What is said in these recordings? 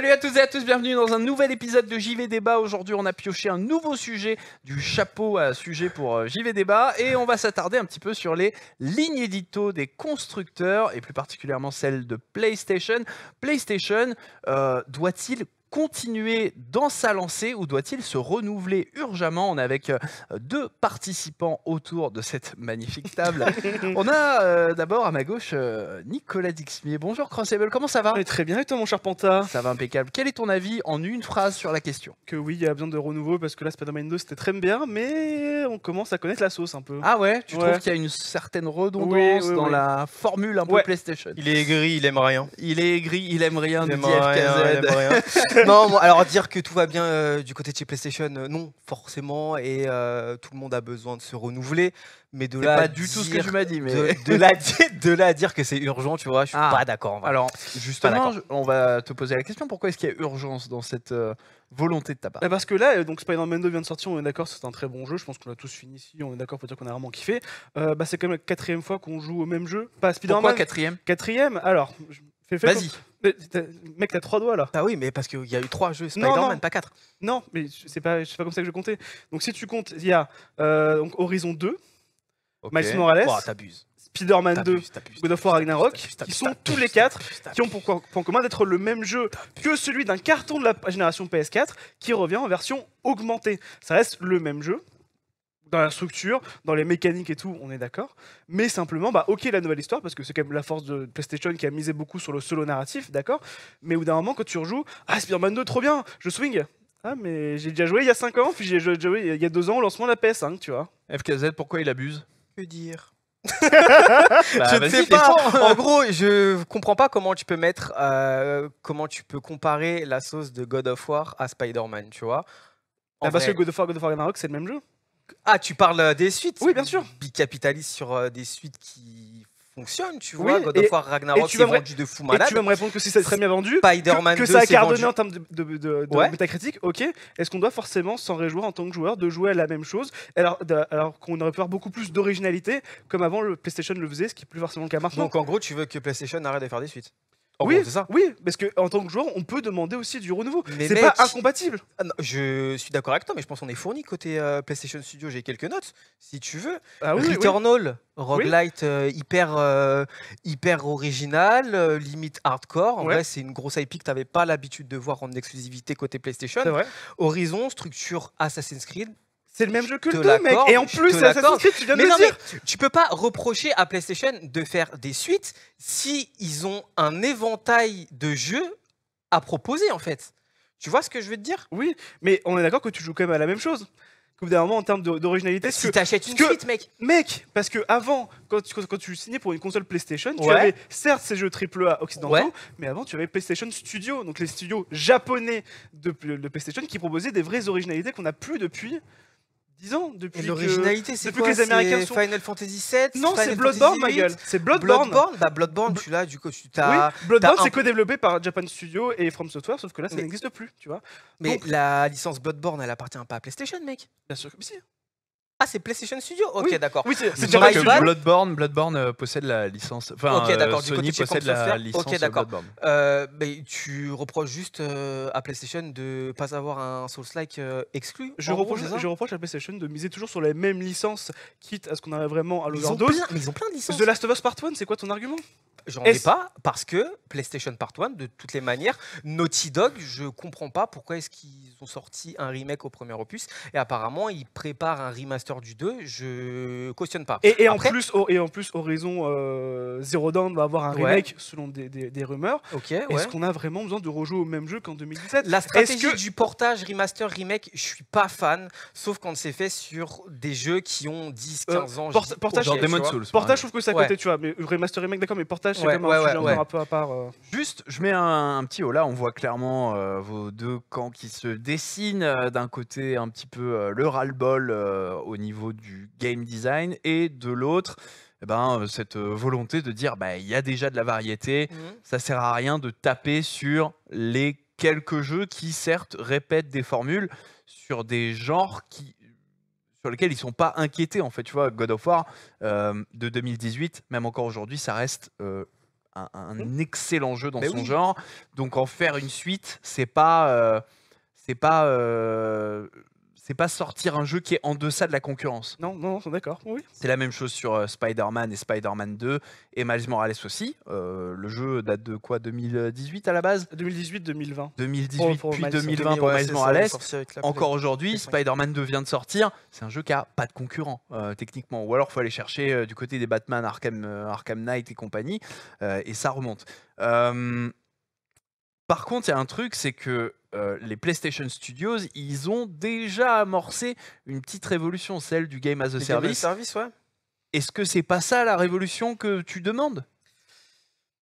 Salut à toutes et à tous, bienvenue dans un nouvel épisode de JV Débat. Aujourd'hui, on a pioché un nouveau sujet du chapeau à sujet pour euh, JV Débat et on va s'attarder un petit peu sur les lignes édito des constructeurs et plus particulièrement celle de PlayStation. PlayStation euh, doit-il continuer dans sa lancée ou doit-il se renouveler urgemment On est avec euh, deux participants autour de cette magnifique table. On a euh, d'abord à ma gauche euh, Nicolas Dixmier. Bonjour Crossable, comment ça va est eh, Très bien et toi mon cher Panta Ça va impeccable. Quel est ton avis en une phrase sur la question Que oui, il y a besoin de renouveau parce que là Spider-Man 2 c'était très bien mais on commence à connaître la sauce un peu. Ah ouais Tu trouves qu'il y a une certaine redondance dans la formule un peu PlayStation Il est aigri, il aime rien. Il est aigri, il aime rien, il aime il aime rien. non, alors dire que tout va bien euh, du côté de chez PlayStation, euh, non, forcément, et euh, tout le monde a besoin de se renouveler. Mais de là pas du dire, tout ce que m'as dit, mais de, de dire que c'est urgent, tu vois, je suis ah. pas d'accord. Alors justement, on va te poser la question. Pourquoi est-ce qu'il y a urgence dans cette volonté de ta part. Bah, parce que là, donc Spider-Man 2 vient de sortir, on est d'accord, c'est un très bon jeu. Je pense qu'on l'a tous fini ici, on est d'accord faut dire qu'on a vraiment kiffé. bah, c'est quand même la quatrième fois qu'on joue au même jeu. Pas Spider-Man. Pourquoi quatrième Quatrième. Alors, je Vas-y. Mec, t'as trois doigts là. Ah oui, mais parce qu'il y a eu trois jeux Spider-Man, pas quatre. Non, mais c'est pas, pas comme ça que je comptais. Donc si tu comptes, il y a euh, donc Horizon 2, Miles Morales, Spider-Man 2, God of War Ragnarok, qui sont tous les quatre, qui ont pour, point commun d'être le même jeu que celui d'un carton de la génération PS4, qui revient en version augmentée. Ça reste le même jeu, dans la structure, dans les mécaniques et tout, on est d'accord. Mais simplement, bah, ok, la nouvelle histoire, parce que c'est quand même la force de PlayStation qui a misé beaucoup sur le solo narratif, d'accord. Mais au bout d'un moment, quand tu rejoues, ah, Spider-Man 2, trop bien, je swing. Ah, mais j'ai déjà joué il y a 5 ans, puis j'ai joué il y a 2 ans au lancement de la PS5, tu vois. FKZ, pourquoi il abuse Que dire bah, je ne sais pas. En gros, je comprends pas comment tu peux mettre, euh, comment tu peux comparer la sauce de God of War à Spider-Man, tu vois. Bah, parce que God of War, God of War Ragnarok, c'est le même jeu. Ah, tu parles euh, des suites Oui, bien sûr. Puis capitaliste sur euh, des suites qui fonctionnent, tu vois. God of War Ragnarok, c'est vendu de fou malade. Et tu vas me répondre que si c'est très bien vendu, que, que ça a cardonné en termes de, métacritique, ok. Est-ce qu'on doit forcément s'en réjouir en tant que joueur de jouer à la même chose alors, alors qu'on aurait pu avoir beaucoup plus d'originalité, comme avant le PlayStation le faisait, ce qui est plus forcément le cas maintenant. Donc en gros, tu veux que PlayStation arrête de faire des suites oui, ça. oui, parce qu'en tant que joueur, on peut demander aussi du renouveau. C'est pas incompatible. Ah je suis d'accord avec toi, mais je pense qu'on est fourni côté euh, PlayStation Studio. J'ai quelques notes, si tu veux. Ah Returnal, roguelite euh, hyper, euh, hyper original, limite hardcore. En vrai, c'est une grosse IP que tu n'avais pas l'habitude de voir en exclusivité côté PlayStation. Horizon, structure Assassin's Creed, c'est le même jeu que le 2, mec. Et en plus, Assassin's Creed, tu viens de tu peux pas reprocher à PlayStation de faire des suites si ils ont un éventail de jeux à proposer, en fait. Tu vois ce que je veux te dire Oui, mais on est d'accord que tu joues quand même à la même chose. Au en termes d'originalité. Si t'achètes une suite, mec. Mec, parce que avant, quand, tu quand tu signais pour une console PlayStation, tu avais certes ces jeux AAA occidentaux, mais avant tu avais PlayStation Studio, donc les studios japonais de, de PlayStation qui proposaient des vraies originalités qu'on n'a plus depuis disons depuis l'originalité c'est quoi que les Américains sont... Final Fantasy 7 non c'est Bloodborne ma gueule c'est Bloodborne bah Bloodborne tu l'as du coup tu t'as Bloodborne c'est co-développé par Japan Studio et From Software sauf que là ça n'existe plus tu vois mais la licence Bloodborne elle appartient pas à PlayStation mec bien sûr que si ah, c'est PlayStation Studio Ok, d'accord. Oui, c'est vrai que Bloodborne, Bloodborne euh, possède la licence. Enfin, euh, Sony possède la licence euh, Bloodborne. tu reproches juste à PlayStation de pas avoir un Souls-like exclu je reproche, je à PlayStation de miser toujours sur les mêmes licences, quitte à ce qu'on arrive vraiment à l'overdose. Mais ils ont plein de licences. The Last of Us Part 1, c'est quoi ton argument J'en ai pas, parce que PlayStation Part 1, de toutes les manières, Naughty Dog, je comprends pas pourquoi est-ce qu'ils ont sorti un remake au premier opus, et apparemment ils préparent un remaster du 2, je cautionne pas. Et, en, plus, et en plus, Horizon zéro euh, Zero va avoir un remake selon des, rumeurs. Ok. Est-ce qu'on a vraiment besoin de rejouer au même jeu qu'en 2017 La stratégie que... du portage, remaster, remake, je suis pas fan, sauf quand c'est fait sur des jeux qui ont 10, 15 euh, ans. portage, genre Demon Souls. Portage, je trouve que c'est à côté, tu vois. Mais remaster, remake, d'accord, mais portage, c'est quand même un, peu à part. Euh. Juste, je mets un, petit haut là, on voit clairement vos deux camps qui se dessinent d'un côté un petit peu le ras-le-bol au niveau du game design, et de l'autre, eh ben, euh, cette euh, volonté de dire, bah, il y a déjà de la variété, mmh. ça sert à rien de taper sur les quelques jeux qui, certes, répètent des formules sur des genres qui sur lesquels ils sont pas inquiétés en fait tu vois God of War euh, de 2018 même encore aujourd'hui ça reste un, mmh. excellent jeu dans bah son genre. Donc en faire une suite, c'est pas, c'est pas c'est pas sortir un jeu qui est en deçà de la concurrence. Non, non, d'accord. Oui. C'est la même chose sur euh, Spider-Man et Spider-Man 2 et Miles Morales aussi. Euh, le jeu date de quoi 2018 à la base 2018-2020. 2018 2020 pour Miles Morales. Encore aujourd'hui, Spider-Man 2 vient de sortir. C'est un jeu qui a pas de concurrent euh, techniquement. Ou alors faut aller chercher du côté des Batman, Arkham, Arkham Knight et compagnie, et ça remonte. par contre, il y a un truc, c'est que euh, les PlayStation Studios, ils ont déjà amorcé une petite révolution, celle du Game as a Service. Est-ce que c'est pas ça la révolution que tu demandes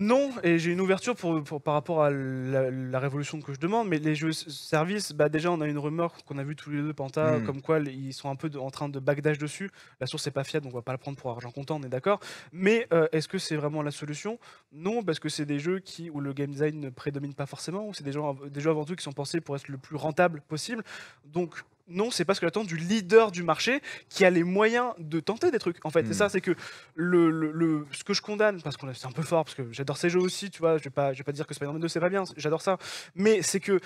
non, et j'ai une ouverture par rapport à la, révolution que je demande, mais les jeux services, bah déjà on a une rumeur qu'on a vu tous les deux, Panta, hmm. comme quoi ils sont un peu en train de bagdage dessus. La source n'est pas fiable, donc on va pas la prendre pour argent comptant, on est d'accord. Mais euh, est-ce que c'est vraiment la solution Non, parce que c'est des jeux qui, où le game design ne prédomine pas forcément, ou c'est des des jeux avant tout qui sont pensés pour être le plus rentable possible. Donc non, c'est parce ce que j'attends du leader du marché qui a les moyens de tenter des trucs. En fait, et ça, hmm. c'est que le, ce que je condamne, parce que c'est un peu fort, parce que j'adore ces jeux aussi, tu vois, je vais pas, je vais pas dire que Spider-Man 2 c'est pas bien, j'adore ça, mais c'est que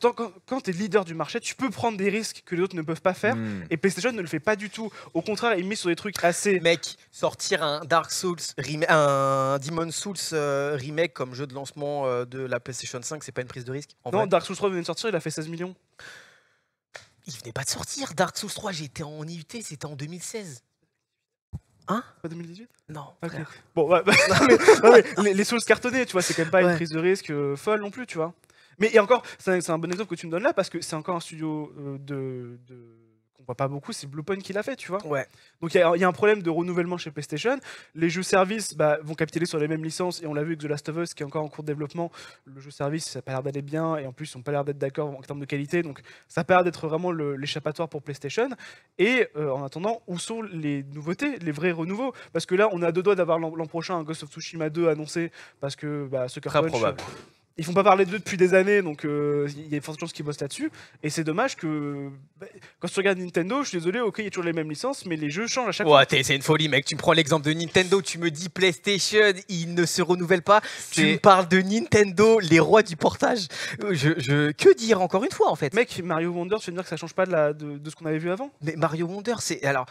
quand, quand tu es leader du marché, tu peux prendre des risques que les autres ne peuvent pas faire. Hmm. Et PlayStation ne le fait pas du tout. Au contraire, il met sur des trucs assez. Mec, sortir un Dark Souls, un Demon Souls euh, remake comme jeu de lancement euh, de la PlayStation 5, c'est pas une prise de risque en Non, Dark Souls 3 vient de sortir, il a fait 16 millions. Il venait pas de sortir. Dark Souls 3, j'étais en IUT, c'était en 2016. Hein Pas 2018 Non. Bon, les, Souls cartonnés, tu vois, c'est quand même pas une prise de risque euh, folle non plus, tu vois. Mais encore, c'est un, bon exemple que tu me donnes là parce que c'est encore un studio euh, de qu'on voit pas beaucoup, c'est Bluepoint qui l'a fait, tu vois. Ouais. Donc il y, a un problème de renouvellement chez PlayStation. Les jeux services bah, vont capitaliser sur les mêmes licences et on l'a vu avec The Last of Us qui est encore en cours de développement. Le jeu service, ça a pas l'air d'aller bien et en plus, on pas l'air d'être d'accord en termes de qualité. Donc ça a pas l'air d'être vraiment l'échappatoire pour PlayStation. Et euh, en attendant, où sont les nouveautés, les vrais renouveaux Parce que là, on a deux doigts d'avoir l'an prochain un Ghost of Tsushima 2 annoncé parce que bah, Sucker Très Probable. Ils font pas parler d'eux depuis des années, donc euh, il y a forcément fortes chances qu'ils bossent là-dessus. Et c'est dommage que. Bah, quand tu regardes Nintendo, je suis désolé, ok, il y a toujours les mêmes licences, mais les jeux changent à chaque fois. c'est une folie, mec. Tu me prends l'exemple de Nintendo, tu me dis PlayStation, il ne se renouvelle pas. Tu me parles de Nintendo, les rois du portage. Euh, je, que dire encore une fois, en fait Mec, Mario Wonder, tu veux dire que ça change pas de, de ce qu'on avait vu avant Mais Mario Wonder, c'est. Alors,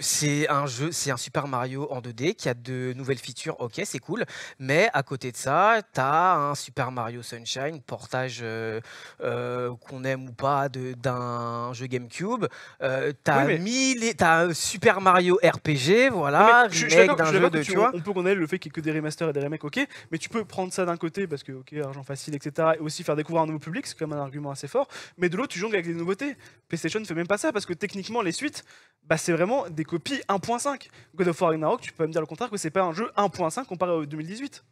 c'est un jeu, c'est un Super Mario en 2D qui a de nouvelles features, ok, c'est cool. Mais à côté de ça, tu as un Super Mario Sunshine, portage euh, euh, qu'on aime ou pas d'un jeu GameCube. Euh, t'as tu as, un Super Mario RPG, voilà, mais remake jeu de. Tu vois on peut condamner le fait qu'il y ait que des remasters et des remakes, ok, mais tu peux prendre ça d'un côté parce que, ok, argent facile, etc. Et aussi faire découvrir un nouveau public, c'est quand même un argument assez fort. Mais de l'autre, tu jongles avec des nouveautés. PlayStation ne fait même pas ça parce que techniquement, les suites, bah, c'est vraiment des copies 1.5. God of War Ragnarok, tu peux me dire le contraire que c'est pas un jeu 1.5 comparé au 2018.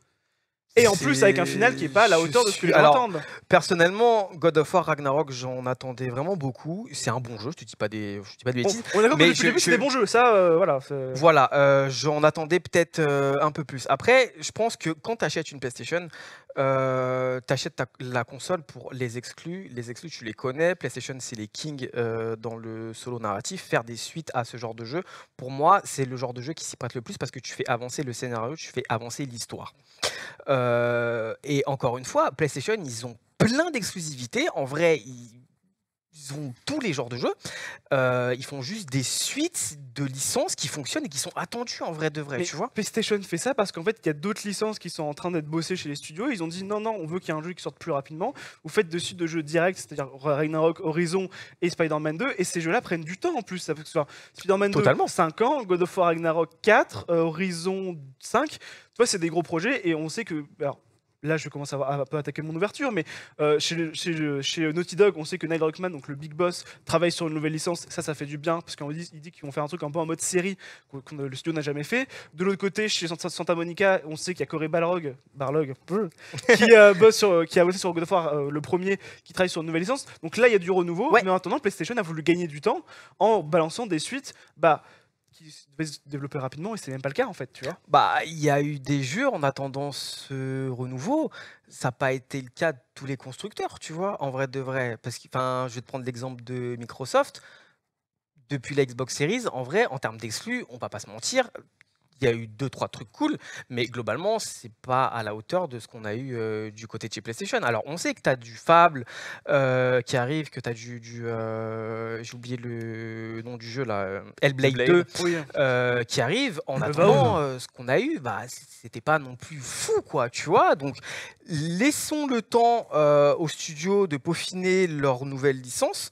Et en plus, avec un final qui n'est pas à la hauteur de ce que les Personnellement, God of War Ragnarok, j'en attendais vraiment beaucoup. C'est un bon jeu, je te dis pas des, je te dis pas des bêtises. On, a compris depuis le début, c'est des bons jeux, ça, euh, voilà. Voilà, euh, j'en attendais peut-être euh, un peu plus. Après, je pense que quand tu achètes une PlayStation, tu achètes la console pour les exclus. Les exclus, tu les connais. PlayStation, c'est les kings dans le solo narratif. Faire des suites à ce genre de jeu, pour moi, c'est le genre de jeu qui s'y prête le plus parce que tu fais avancer le scénario, tu fais avancer l'histoire. Euh, et encore une fois, PlayStation, ils ont plein d'exclusivités. En vrai, ils ils ont tous les genres de jeux. Euh, ils font juste des suites de licences qui fonctionnent et qui sont attendues en vrai de vrai, tu vois. PlayStation fait ça parce qu'en fait, il y a d'autres licences qui sont en train d'être bossées chez les studios. Ils ont dit non, non, on veut qu'il y ait un jeu qui sorte plus rapidement. Vous faites suites de jeux directs, c'est-à-dire Ragnarok, Horizon et Spider-Man 2. Et ces jeux-là prennent du temps en plus. Ça que soit Spider-Man 2, 5 ans, God of War Ragnarok 4, euh, Horizon 5. Tu c'est des gros projets et on sait que là je commence à, un peu attaquer mon ouverture, mais euh, chez, euh, Naughty Dog, on sait que Neil Druckmann, donc le big boss, travaille sur une nouvelle licence. Ça, ça fait du bien parce qu'on dit, dit qu'ils vont faire un truc un peu en mode série que le studio n'a jamais fait. De l'autre côté, chez Santa Monica, on sait qu'il y a Corey Balrog, Barlog, euh, qui, a bossé sur God of War le premier, qui travaille sur une nouvelle licence. Donc là, il y a du renouveau. Mais en attendant, PlayStation a voulu gagner du temps en balançant des suites. Bah, qui devait se développer rapidement et c'est même pas le cas en fait, tu vois. Bah, il y a eu des jeux en attendant ce renouveau, ça n'a pas été le cas de tous les constructeurs, tu vois, en vrai de vrai. Parce que, enfin, je vais te prendre l'exemple de Microsoft. Depuis la Xbox Series, en vrai, en termes d'exclus, on va pas se mentir, il y a eu deux trois trucs cool, mais globalement c'est pas à la hauteur de ce qu'on a eu euh, du côté de chez PlayStation. Alors on sait que tu as du Fable euh, qui arrive, que tu as du, du euh, j'ai oublié le nom du jeu là, Hellblade, 2 qui arrive. En attendant, ce qu'on a eu, bah c'était pas non plus fou quoi, tu vois. Donc laissons le temps aux studios de peaufiner leur nouvelle licence.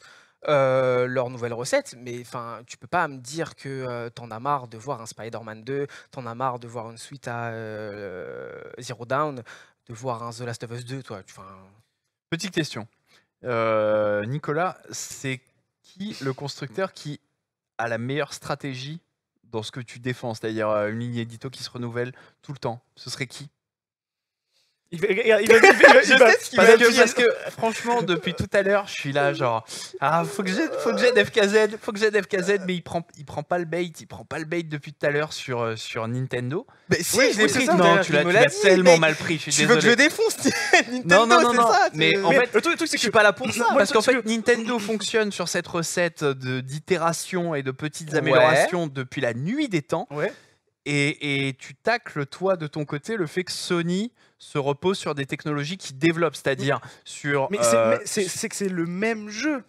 Euh, leurs leur nouvelle recette, mais enfin, tu peux pas me dire que euh, tu en as marre de voir un Spider-Man 2, en as marre de voir une suite à euh, Zero Down, de voir un The Last of Us 2, toi. Petite question. Nicolas, c'est qui le constructeur qui a la meilleure stratégie dans ce que tu défends, c'est-à-dire une ligne édito qui se renouvelle tout le temps Ce serait qui il va, parce, que franchement, depuis tout à l'heure, je suis là, genre, ah, faut que j'aide, faut que FKZ, faut que mais il prend, il prend pas le bait, il prend pas le bait depuis tout à l'heure sur, euh, sur Nintendo. Mais si, je l'ai pris. non, tu l'as, tellement mal pris. Je suis tu veux que je défonce Nintendo, non, non, non, non. mais en fait, le truc, c'est que je suis pas là pour ça, parce qu'en fait, Nintendo fonctionne sur cette recette de d'itération et de petites améliorations depuis la nuit des temps. Et, et tu tacles toi de ton côté le fait que Sony se repose sur des technologies qui développent, c'est-à-dire sur. Mais euh, c'est que c'est le même jeu.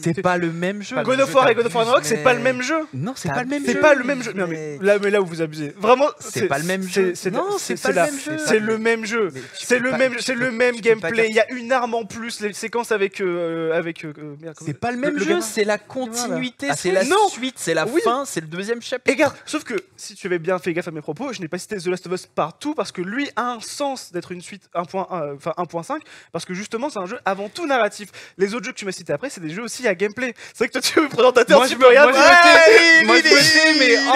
C'est pas le même jeu. God of War et God of c'est pas le même jeu. Non, c'est pas le même jeu. C'est pas le même jeu. mais là, mais là où vous abusez. Vraiment, c'est pas le même jeu. Non, c'est pas le même jeu. C'est le même jeu. C'est le même, c'est le même gameplay. Il y a une arme en plus. Les séquences avec euh, avec. Euh, c'est pas le même jeu. C'est la continuité. Ah, c'est la suite. C'est la fin. C'est le deuxième chapitre. sauf que si tu avais bien fait gaffe à mes propos, je n'ai pas cité The Last of Us partout parce que lui a un sens d'être une suite 1.1, euh, enfin 1.5, parce que justement, c'est un jeu avant tout narratif. Les autres jeux que tu m'as cité après, c'est des jeux aussi à gameplay. C'est vrai que toi, tu es présentateur, moi, tu mais oh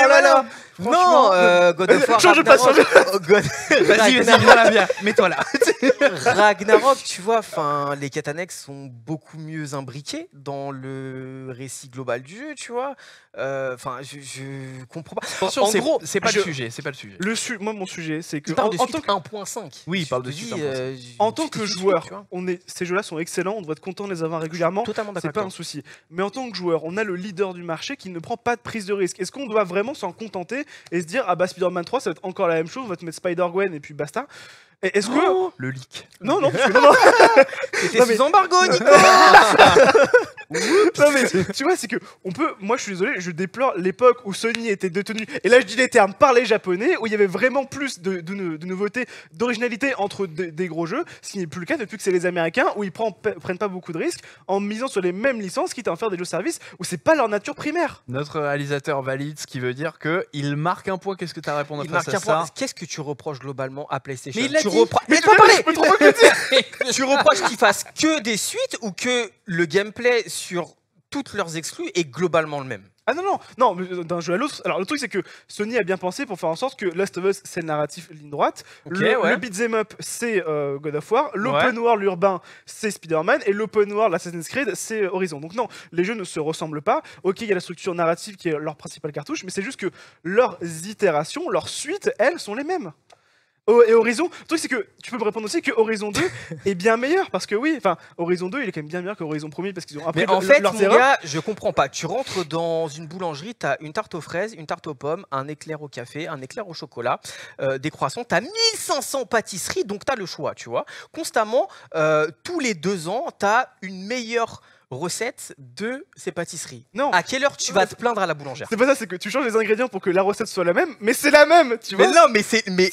là non, euh, euh, God of War. Change oh, Vas-y, vas-y, viens Mets-toi là. Ragnarok, tu vois, enfin, les quêtes sont beaucoup mieux imbriqués dans le récit global du jeu, tu vois. Euh, enfin, je, comprends pas. en gros, c'est pas le sujet, c'est pas le sujet. Le moi, mon sujet, c'est que parle de que 1.5. Oui, parle de suite euh, En tant que joueur, on est... ces jeux-là sont excellents. On doit être content de les avoir régulièrement. Totalement d'accord. C'est pas un souci. Mais en tant que joueur, on a le leader du marché qui ne prend pas de prise de risque. Est-ce qu'on doit vraiment s'en contenter et se dire ah bah Spider-Man 3 ça va être encore la même chose, on va te mettre Spider-Gwen et puis basta est-ce que. Oh, le leak. Non, non, non, C'était embargo, Nico Non, mais tu vois, c'est que on peut. Moi, je suis désolé, je déplore l'époque où Sony était détenu. Et là, je dis les termes par les japonais, où il y avait vraiment plus de, nouveautés, d'originalité entre des gros jeux, ce qui n'est plus le cas depuis que c'est les américains, où ils prennent, prennent pas beaucoup de risques en misant sur les mêmes licences, quitte à en faire des jeux service, où c'est pas leur nature primaire. Notre réalisateur valide, ce qui veut dire que il marque un point. Qu'est-ce que tu as à répondre à à ça Qu'est-ce que tu reproches globalement à PlayStation tu reproches. qu'ils fassent que des suites ou que le gameplay sur toutes leurs exclus est globalement le même ah non, non, non, euh, d'un jeu à l'autre. Alors le truc c'est que Sony a bien pensé pour faire en sorte que Last of Us c'est narratif ligne droite, le, beat'em up c'est euh, God of War, l'open world l'urbain c'est Spider-Man et l'open world l'Assassin's Creed c'est euh, Horizon. Donc non, les jeux ne se ressemblent pas. Ok, il y a la structure narrative qui est leur principale cartouche, mais c'est juste que leurs itérations, leurs suites, elles sont les mêmes et Horizon, le truc c'est que tu peux me répondre aussi que Horizon 2 est bien meilleur parce que oui, enfin Horizon 2 il est quand même bien meilleur qu'Horizon 1 parce qu'ils ont appris Mais en fait, mon gars, je comprends pas. Tu rentres dans une boulangerie, t'as une tarte aux fraises, une tarte aux pommes, un éclair au café, un éclair au chocolat, euh, des croissants, t'as 1500 pâtisseries donc t'as le choix, tu vois. Constamment, euh, tous les deux ans, t'as une meilleure recette de ces pâtisseries. Non. À quelle heure tu vas te plaindre à la boulangère C'est pas ça, c'est que tu changes les ingrédients pour que la recette soit la même, mais c'est la même, tu vois. Mais non, mais c'est mais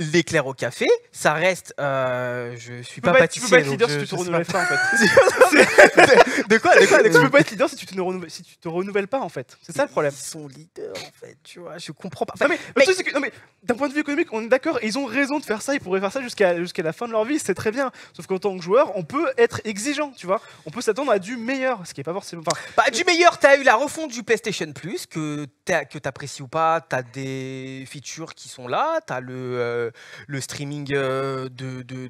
l'éclair au café, ça reste. Euh, je suis pas, pas Tu peux pas être leader si tu te renouvelles pas, en fait. de, quoi, de quoi, Tu peux pas être leader si tu te te renouvelles pas en fait. C'est ça le problème. Ils sont leaders en fait, tu vois. Je comprends pas. mais, que, d'un point de vue économique, on est d'accord. Ils ont raison de faire ça. Ils pourraient faire ça jusqu'à jusqu'à la fin de leur vie. C'est très bien. Sauf qu'en tant que joueur, on peut être exigeant, tu vois. On peut s'attendre à du meilleur, ce qui est pas forcément. pas bah, du meilleur, tu as eu la refonte du PlayStation Plus que tu que t'apprécies ou pas. as des features qui sont là. T'as le euh, le streaming euh, de, de,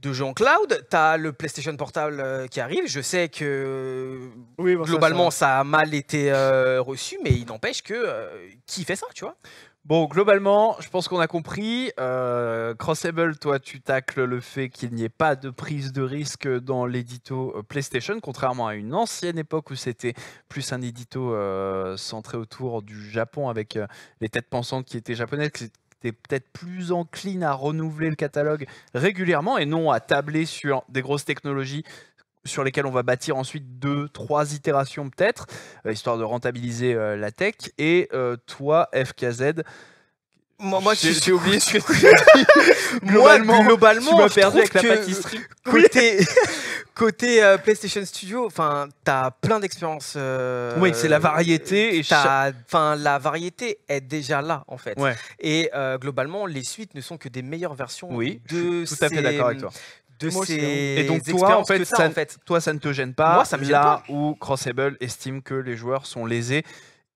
de, cloud. Tu as le PlayStation Portable euh, qui arrive. Je sais que oui, globalement, ça, a mal été euh, reçu, mais il n'empêche que qui fait ça, tu vois Bon, globalement, je pense qu'on a compris. Crossable, toi, tu tacles le fait qu'il n'y ait pas de prise de risque dans l'édito PlayStation, contrairement à une ancienne époque où c'était plus un édito centré autour du Japon avec les têtes pensantes qui étaient japonaises, tu peut-être plus encline à renouveler le catalogue régulièrement et non à tabler sur des grosses technologies sur lesquelles on va bâtir ensuite deux, trois itérations peut-être, euh, histoire de rentabiliser euh, la tech. Et euh, toi, FKZ, moi, moi j'ai oublié ce que tu globalement, tu avec la pâtisserie. Côté euh, PlayStation Studio, enfin, as plein d'expériences. Euh, oui, c'est la variété et la variété est déjà là en fait. Et euh, globalement, les suites ne sont que des meilleures versions Oui, de Tout à fait d'accord avec toi. De ces hein. Et donc, toi, en fait, ça- en fait. Toi, ça ne te gêne pas. Moi, ça me gêne là où Crossable estime que les joueurs sont lésés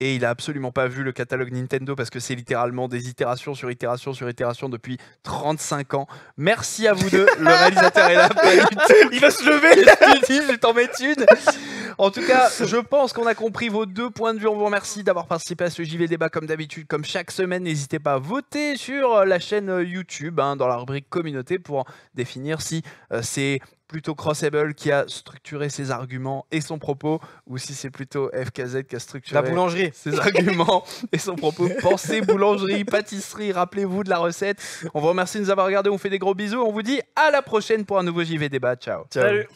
et il a absolument pas vu le catalogue Nintendo parce que c'est littéralement des itérations sur itérations sur itérations depuis 35 ans. Merci à vous deux. Le réalisateur est là. Il va se lever. Il t'en mets une. En tout cas, je pense qu'on a compris vos deux points de vue. On vous remercie d'avoir participé à ce JV débat comme d'habitude, comme chaque semaine. N'hésitez pas à voter sur euh, la chaîne euh, YouTube hein, dans la rubrique communauté pour définir si euh, c'est plutôt Crossable qui a structuré ses arguments et son propos, ou si c'est plutôt FKZ qui a structuré ses arguments et son propos. Pensez boulangerie, pâtisserie, rappelez-vous de la recette. On vous remercie de nous avoir regardé, on fait des gros bisous, on vous dit à la prochaine pour un nouveau JV débat. Ciao. Ciao. Salut.